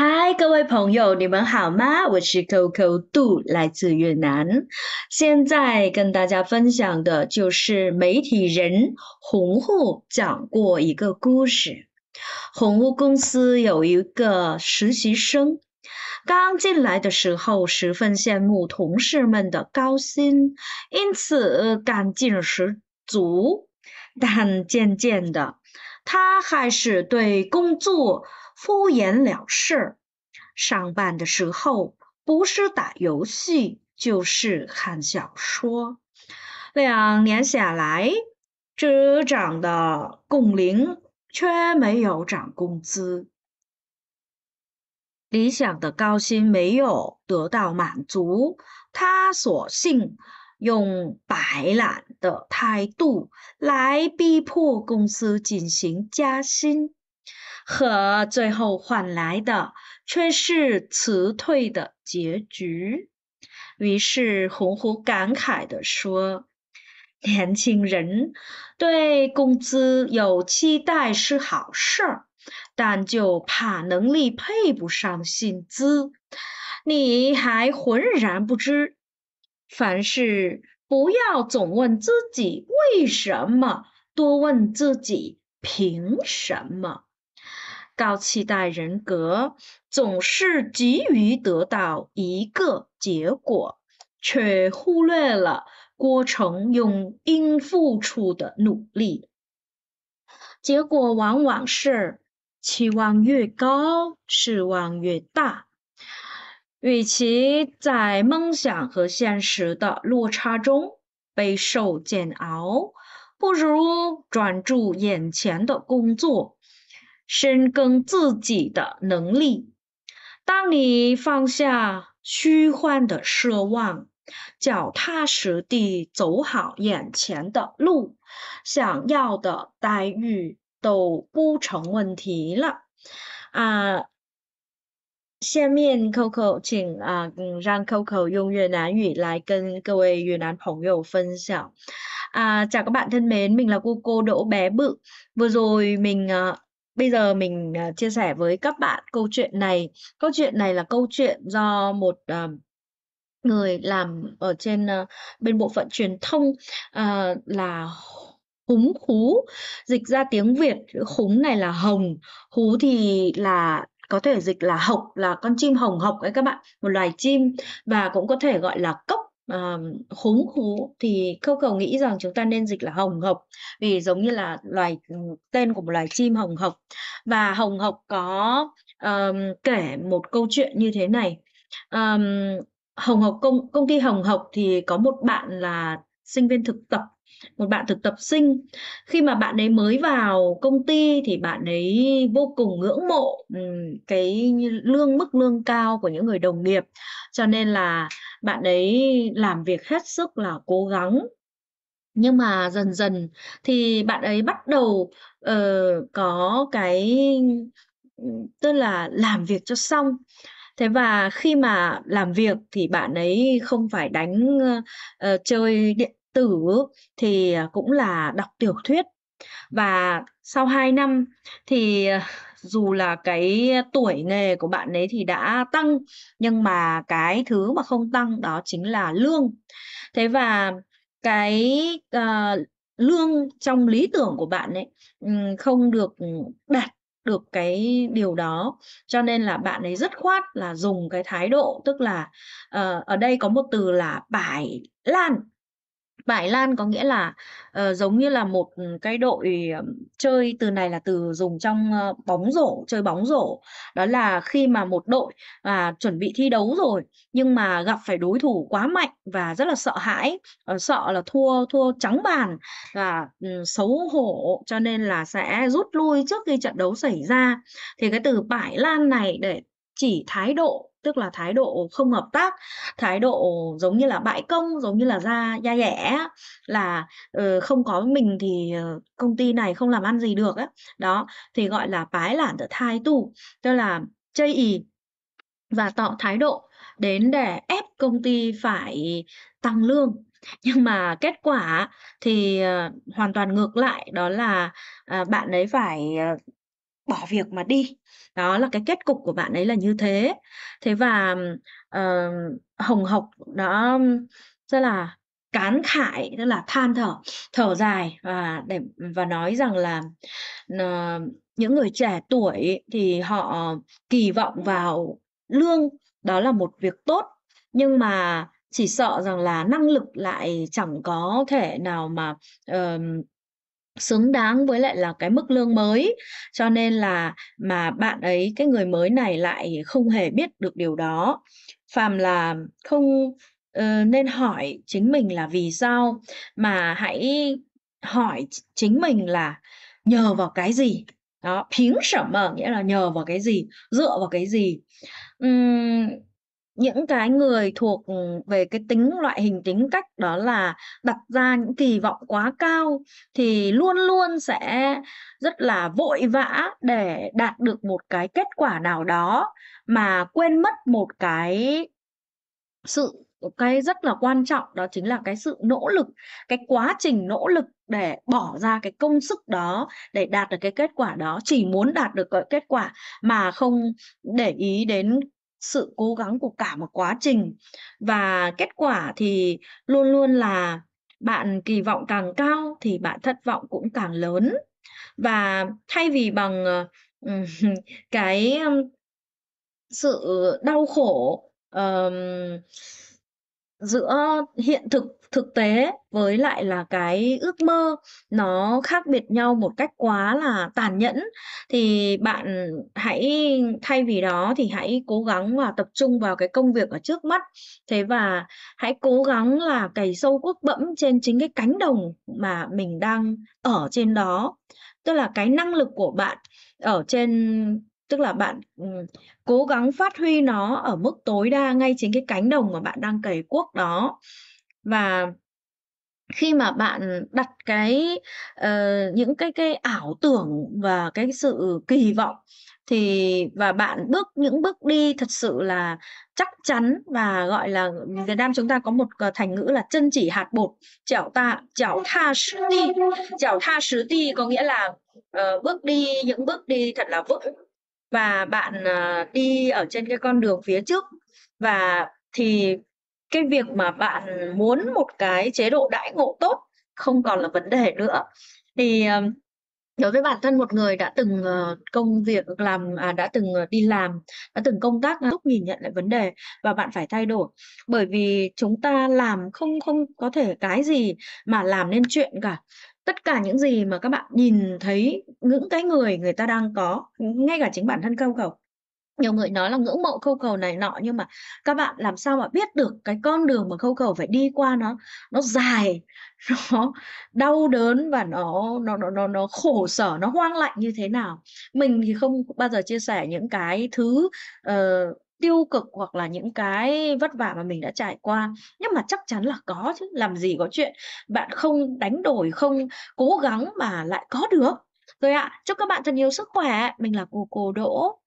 嗨，各位朋友，你们好吗？我是 Coco 杜，来自越南。现在跟大家分享的就是媒体人红户讲过一个故事。红户公司有一个实习生，刚进来的时候十分羡慕同事们的高薪，因此干劲十足。但渐渐的，他还是对工作。敷衍了事上班的时候不是打游戏就是看小说，两年下来职长的工龄，却没有涨工资。理想的高薪没有得到满足，他索性用摆懒的态度来逼迫公司进行加薪。和最后换来的却是辞退的结局。于是红鹄感慨的说：“年轻人对工资有期待是好事，但就怕能力配不上薪资。你还浑然不知。凡事不要总问自己为什么，多问自己凭什么。”高期待人格总是急于得到一个结果，却忽略了过程用应付出的努力。结果往往是期望越高，失望越大。与其在梦想和现实的落差中备受煎熬，不如专注眼前的工作。深耕自己的能力。当你放下虚幻的奢望，脚踏实地走好眼前的路，想要的待遇都不成问题了。啊，下面 Coco，请啊，嗯，让 Coco 用越南语来跟各位越南朋友分享。啊，chào các bạn thân mến，mình là Coco Đỗ Bé Bự。vừa rồi mình。Bây giờ mình, à, chia sẻ với các bạn câu chuyện này. Câu chuyện này là câu chuyện do một, à, người làm ở trên, à, bên bộ phận truyền thông, là Húng Khú, dịch ra tiếng Việt chữ này là hồng, hú thì là có thể dịch là hộc, là con chim hồng hộc ấy các bạn, một loài chim và cũng có thể gọi là cốc à, húng hú thì câu cầu nghĩ rằng chúng ta nên dịch là hồng hộc vì giống như là loài tên của một loài chim hồng hộc và hồng hộc có um, kể một câu chuyện như thế này um, hồng hộc công công ty hồng hộc thì có một bạn là sinh viên thực tập một bạn thực tập sinh khi mà bạn ấy mới vào công ty thì bạn ấy vô cùng ngưỡng mộ cái lương mức lương cao của những người đồng nghiệp cho nên là bạn ấy làm việc hết sức là cố gắng nhưng mà dần dần thì bạn ấy bắt đầu uh, có cái tức là làm việc cho xong thế và khi mà làm việc thì bạn ấy không phải đánh uh, chơi điện tử thì à, cũng là đọc tiểu thuyết và sau 2 năm thì à, dù là cái tuổi nghề của bạn ấy thì đã tăng nhưng mà cái thứ mà không tăng đó chính là lương thế và cái uh, lương trong lý tưởng của bạn ấy không được đạt được cái điều đó cho nên là bạn ấy rất khoát là dùng cái thái độ tức là uh, ở đây có một từ là bài lan bại lan có nghĩa là uh, giống như là một ừ, cái đội ờ, chơi từ này là từ dùng trong uh, bóng rổ, chơi bóng rổ. Đó là khi mà một đội và uh, chuẩn bị thi đấu rồi nhưng mà gặp phải đối thủ quá mạnh và rất là sợ hãi, uh, sợ là thua thua trắng bàn và um, xấu hổ cho nên là sẽ rút lui trước khi trận đấu xảy ra. Thì cái từ bại lan này để chỉ thái độ tức là thái độ không hợp tác thái độ giống như là bãi công giống như là da da ghẻ là uh, không có mình thì ờ, công ty này không làm ăn gì được á đó thì gọi là bái lản tự thái tu tức là chây ý và tỏ thái độ đến để ép công ty phải tăng lương nhưng mà kết quả thì uh, hoàn toàn ngược lại đó là uh, bạn ấy phải uh, bỏ việc mà đi đó là cái kết cục của bạn ấy là như thế thế và uh, hồng hộc đó rất là cán khải tức là than thở thở dài và để và nói rằng là uh, những người trẻ tuổi thì họ kỳ vọng vào lương đó là một việc tốt nhưng mà chỉ sợ rằng là năng lực lại chẳng có thể nào mà uh, xứng đáng với lại là cái mức lương mới cho nên là mà bạn ấy cái người mới này lại không hề biết được điều đó phàm là không uh, nên hỏi chính mình là vì sao mà hãy hỏi chính mình là nhờ vào cái gì đó phiến sở mở nghĩa là nhờ vào cái gì dựa vào cái gì uhm, những cái người thuộc ừ, về cái tính loại hình tính cách đó là đặt ra những kỳ vọng quá cao thì luôn luôn sẽ rất là vội vã để đạt được một cái kết quả nào đó mà quên mất một cái sự cái rất là quan trọng đó chính là cái sự nỗ lực cái quá trình nỗ lực để bỏ ra cái công sức đó để đạt được cái kết quả đó chỉ muốn đạt được cái kết quả mà không để ý đến sự cố gắng của cả một quá trình và kết quả thì luôn luôn là bạn kỳ vọng càng cao thì bạn thất vọng cũng càng lớn và thay vì bằng ờ, cái sự đau khổ uh, giữa hiện thực thực tế với lại là cái ước mơ nó khác biệt nhau một cách quá là tàn nhẫn thì bạn hãy thay vì đó thì hãy cố gắng và tập trung vào cái công việc ở trước mắt thế và hãy cố gắng là cày sâu cuốc bẫm trên chính cái cánh đồng mà mình đang ở trên đó tức là cái năng lực của bạn ở trên tức là bạn cố gắng phát huy nó ở mức tối đa ngay chính cái cánh đồng mà bạn đang cày cuốc đó và khi mà bạn đặt cái uh, những cái cái ảo tưởng và cái sự kỳ vọng thì và bạn bước những bước đi thật sự là chắc chắn và gọi là Việt Nam chúng ta có một ờ, thành ngữ là chân chỉ hạt bột chảo ta chảo tha sứ ti chảo tha sứ ti có nghĩa là uh, bước đi những bước đi thật là vững và bạn uh, đi ở trên cái con đường phía trước và thì cái việc mà bạn muốn một cái chế độ đãi ngộ tốt không còn là vấn đề nữa thì đối với bản thân một người đã từng ờ, công việc làm à, đã từng ờ, đi làm đã từng công tác à, lúc nhìn nhận lại vấn đề và bạn phải thay đổi bởi vì chúng ta làm không không có thể cái gì mà làm nên chuyện cả tất cả những gì mà các bạn nhìn thấy những cái người người ta đang có ngay cả chính bản thân cao cầu nhiều người nói là ngưỡng mộ khâu cầu này nọ nhưng mà các bạn làm sao mà biết được cái con đường mà khâu cầu phải đi qua nó nó dài nó đau đớn và nó nó nó nó, nó khổ sở nó hoang lạnh như thế nào mình thì không bao giờ chia sẻ những cái thứ uh, tiêu cực hoặc là những cái vất vả mà mình đã trải qua nhưng mà chắc chắn là có chứ làm gì có chuyện bạn không đánh đổi không cố gắng mà lại có được rồi ạ à, chúc các bạn thật nhiều sức khỏe mình là cô cô đỗ